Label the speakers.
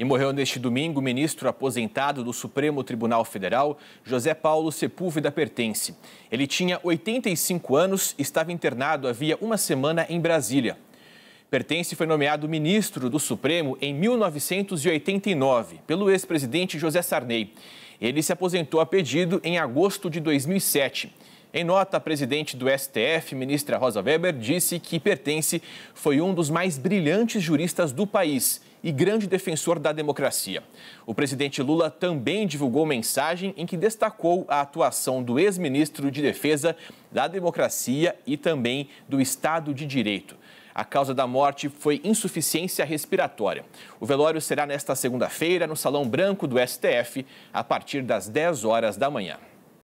Speaker 1: E morreu neste domingo o ministro aposentado do Supremo Tribunal Federal, José Paulo Sepúlveda Pertence. Ele tinha 85 anos e estava internado havia uma semana em Brasília. Pertence foi nomeado ministro do Supremo em 1989 pelo ex-presidente José Sarney. Ele se aposentou a pedido em agosto de 2007. Em nota, a presidente do STF, ministra Rosa Weber, disse que Pertence foi um dos mais brilhantes juristas do país e grande defensor da democracia. O presidente Lula também divulgou mensagem em que destacou a atuação do ex-ministro de Defesa da Democracia e também do Estado de Direito. A causa da morte foi insuficiência respiratória. O velório será nesta segunda-feira no Salão Branco do STF, a partir das 10 horas da manhã.